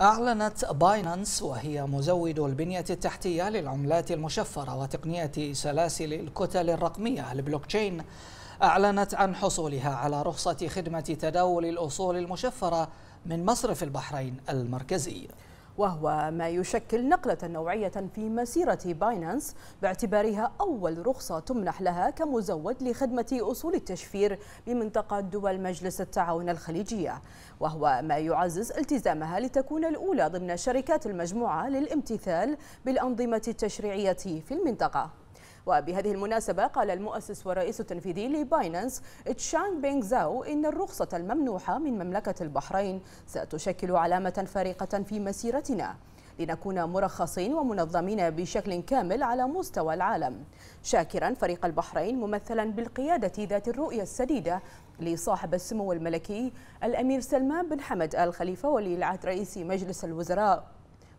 أعلنت باينانس وهي مزود البنية التحتية للعملات المشفرة وتقنية سلاسل الكتل الرقمية البلوكتشين أعلنت عن حصولها على رخصة خدمة تداول الأصول المشفرة من مصرف البحرين المركزي وهو ما يشكل نقلة نوعية في مسيرة باينانس باعتبارها أول رخصة تمنح لها كمزود لخدمة أصول التشفير بمنطقة دول مجلس التعاون الخليجية وهو ما يعزز التزامها لتكون الأولى ضمن شركات المجموعة للامتثال بالأنظمة التشريعية في المنطقة وبهذه المناسبة قال المؤسس والرئيس التنفيذي لباينانس تشان بينغ زاو إن الرخصة الممنوحة من مملكة البحرين ستشكل علامة فارقة في مسيرتنا لنكون مرخصين ومنظمين بشكل كامل على مستوى العالم شاكرا فريق البحرين ممثلا بالقيادة ذات الرؤية السديدة لصاحب السمو الملكي الأمير سلمان بن حمد آل خليفة ولي العهد رئيس مجلس الوزراء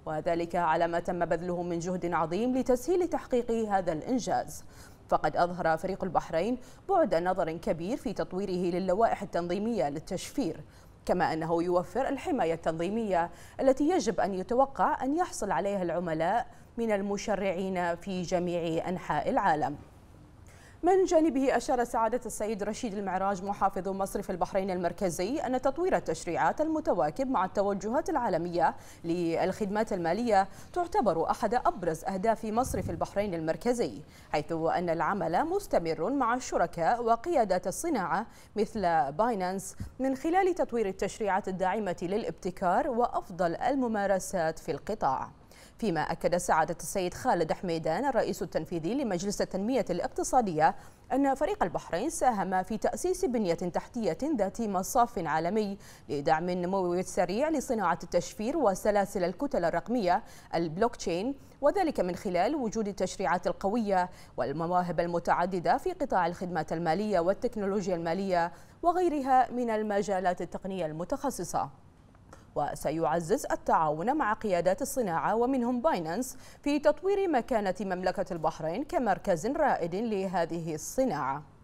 وذلك على ما تم بذله من جهد عظيم لتسهيل تحقيق هذا الإنجاز فقد أظهر فريق البحرين بعد نظر كبير في تطويره للوائح التنظيمية للتشفير كما أنه يوفر الحماية التنظيمية التي يجب أن يتوقع أن يحصل عليها العملاء من المشرعين في جميع أنحاء العالم من جانبه أشار سعادة السيد رشيد المعراج محافظ مصرف البحرين المركزي أن تطوير التشريعات المتواكب مع التوجهات العالمية للخدمات المالية تعتبر أحد أبرز أهداف مصرف البحرين المركزي حيث أن العمل مستمر مع الشركاء وقيادات الصناعة مثل باينانس من خلال تطوير التشريعات الداعمة للابتكار وأفضل الممارسات في القطاع فيما أكد سعادة السيد خالد حميدان الرئيس التنفيذي لمجلس التنمية الاقتصادية أن فريق البحرين ساهم في تأسيس بنية تحتية ذات مصاف عالمي لدعم النمو السريع لصناعة التشفير وسلاسل الكتل الرقمية البلوكتشين وذلك من خلال وجود التشريعات القوية والمواهب المتعددة في قطاع الخدمات المالية والتكنولوجيا المالية وغيرها من المجالات التقنية المتخصصة وسيعزز التعاون مع قيادات الصناعة ومنهم بايننس في تطوير مكانة مملكة البحرين كمركز رائد لهذه الصناعة